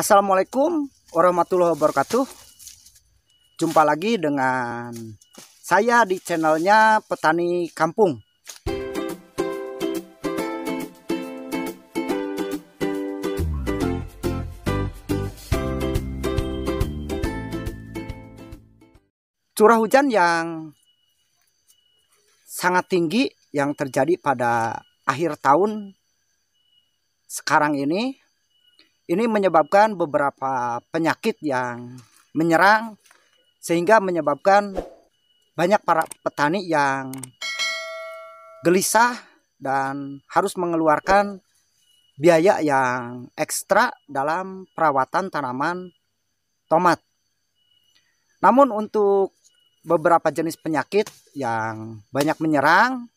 Assalamualaikum warahmatullahi wabarakatuh Jumpa lagi dengan saya di channelnya Petani Kampung Curah hujan yang sangat tinggi yang terjadi pada akhir tahun sekarang ini ini menyebabkan beberapa penyakit yang menyerang sehingga menyebabkan banyak para petani yang gelisah dan harus mengeluarkan biaya yang ekstra dalam perawatan tanaman tomat. Namun untuk beberapa jenis penyakit yang banyak menyerang,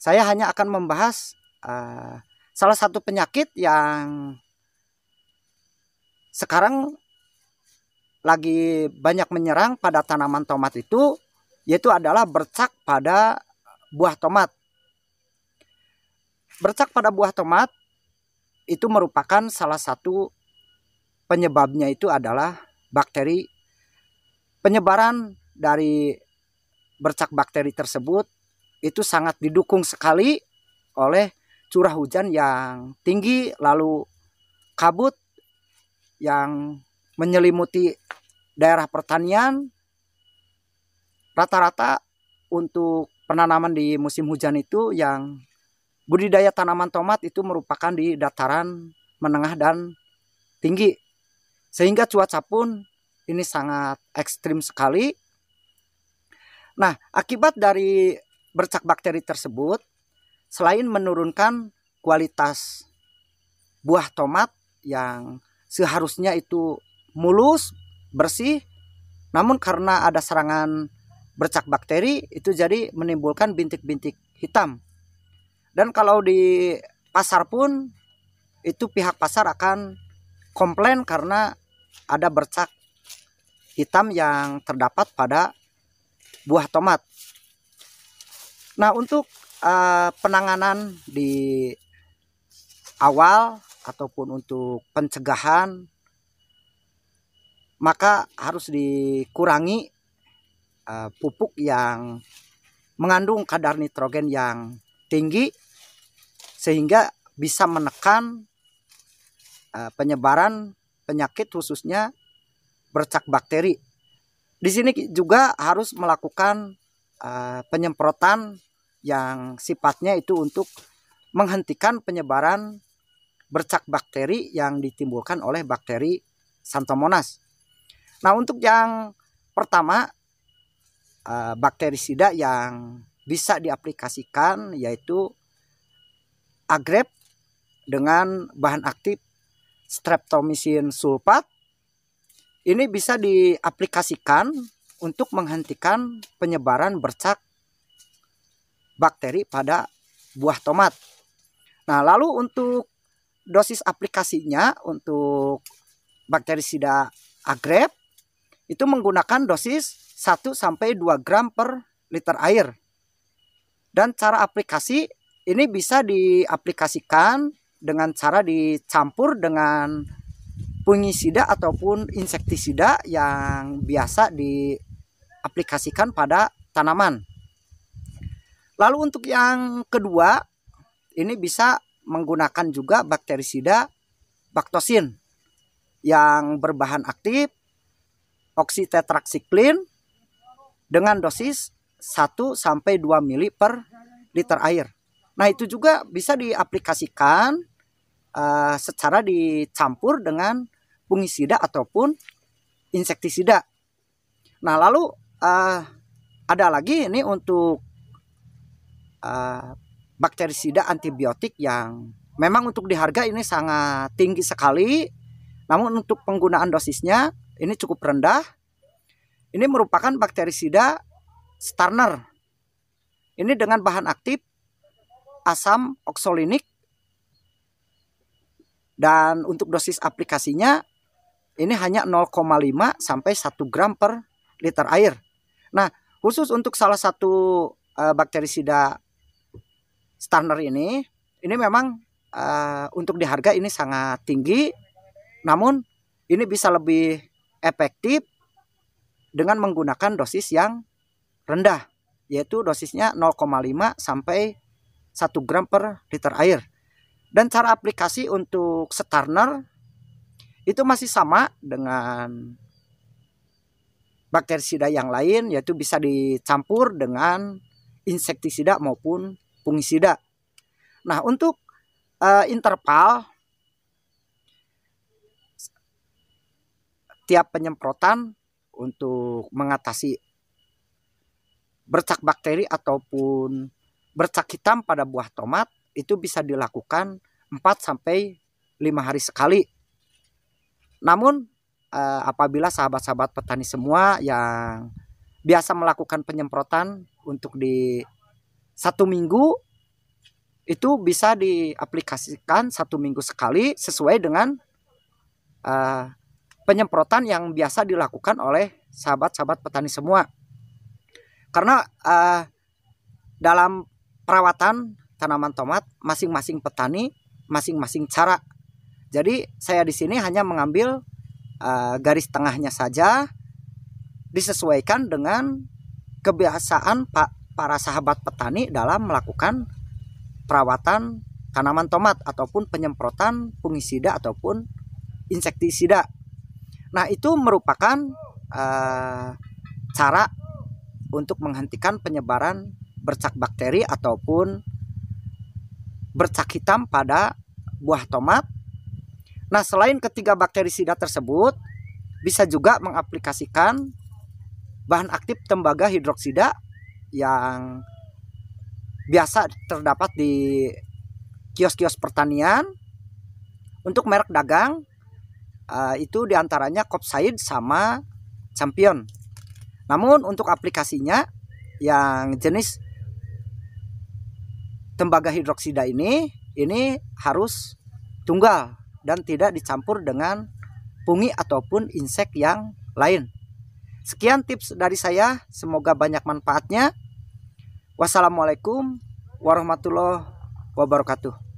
saya hanya akan membahas uh, salah satu penyakit yang sekarang lagi banyak menyerang pada tanaman tomat itu yaitu adalah bercak pada buah tomat. Bercak pada buah tomat itu merupakan salah satu penyebabnya itu adalah bakteri penyebaran dari bercak bakteri tersebut itu sangat didukung sekali oleh curah hujan yang tinggi lalu kabut yang menyelimuti daerah pertanian rata-rata untuk penanaman di musim hujan itu yang budidaya tanaman tomat itu merupakan di dataran menengah dan tinggi. Sehingga cuaca pun ini sangat ekstrim sekali. Nah, akibat dari bercak bakteri tersebut, selain menurunkan kualitas buah tomat yang seharusnya itu mulus, bersih, namun karena ada serangan bercak bakteri itu jadi menimbulkan bintik-bintik hitam. Dan kalau di pasar pun itu pihak pasar akan komplain karena ada bercak hitam yang terdapat pada buah tomat. Nah, untuk uh, penanganan di awal ataupun untuk pencegahan maka harus dikurangi uh, pupuk yang mengandung kadar nitrogen yang tinggi sehingga bisa menekan uh, penyebaran penyakit khususnya bercak bakteri. Di sini juga harus melakukan uh, penyemprotan yang sifatnya itu untuk menghentikan penyebaran bercak bakteri yang ditimbulkan oleh bakteri Santomonas. Nah, untuk yang pertama eh, bakterisida yang bisa diaplikasikan yaitu agrep dengan bahan aktif streptomycin sulfat. Ini bisa diaplikasikan untuk menghentikan penyebaran bercak bakteri pada buah tomat. Nah, lalu untuk dosis aplikasinya untuk bakterisida agrep itu menggunakan dosis 1 sampai 2 gram per liter air. Dan cara aplikasi ini bisa diaplikasikan dengan cara dicampur dengan fungisida ataupun insektisida yang biasa diaplikasikan pada tanaman. Lalu untuk yang kedua, ini bisa menggunakan juga bakterisida baktosin yang berbahan aktif oksitetraksiklin dengan dosis 1 sampai 2 mili per liter air. Nah, itu juga bisa diaplikasikan uh, secara dicampur dengan fungisida ataupun insektisida. Nah, lalu uh, ada lagi ini untuk uh, bakterisida antibiotik yang memang untuk di harga ini sangat tinggi sekali. Namun untuk penggunaan dosisnya ini cukup rendah. Ini merupakan bakterisida Starner. Ini dengan bahan aktif asam oksolinik dan untuk dosis aplikasinya ini hanya 0,5 sampai 1 gram per liter air. Nah, khusus untuk salah satu eh, bakterisida Starner ini ini memang uh, untuk di harga ini sangat tinggi namun ini bisa lebih efektif dengan menggunakan dosis yang rendah yaitu dosisnya 0,5 sampai 1 gram per liter air dan cara aplikasi untuk stunner itu masih sama dengan bakterisida yang lain yaitu bisa dicampur dengan insektisida maupun fungisida. Nah, untuk uh, interval tiap penyemprotan untuk mengatasi bercak bakteri ataupun bercak hitam pada buah tomat itu bisa dilakukan 4 sampai 5 hari sekali. Namun eh, apabila sahabat-sahabat petani semua yang biasa melakukan penyemprotan untuk di satu minggu itu bisa diaplikasikan satu minggu sekali sesuai dengan uh, penyemprotan yang biasa dilakukan oleh sahabat-sahabat petani semua. Karena uh, dalam perawatan tanaman tomat masing-masing petani masing-masing cara. Jadi saya di sini hanya mengambil uh, garis tengahnya saja disesuaikan dengan kebiasaan Pak para sahabat petani dalam melakukan perawatan tanaman tomat ataupun penyemprotan fungisida ataupun insektisida. Nah, itu merupakan uh, cara untuk menghentikan penyebaran bercak bakteri ataupun bercak hitam pada buah tomat. Nah, selain ketiga bakterisida tersebut, bisa juga mengaplikasikan bahan aktif tembaga hidroksida yang biasa terdapat di kios-kios pertanian untuk merek dagang uh, itu diantaranya Kopsaid sama Champion. Namun untuk aplikasinya yang jenis tembaga hidroksida ini ini harus tunggal dan tidak dicampur dengan pungi ataupun insek yang lain. Sekian tips dari saya, semoga banyak manfaatnya. Wassalamualaikum warahmatullahi wabarakatuh.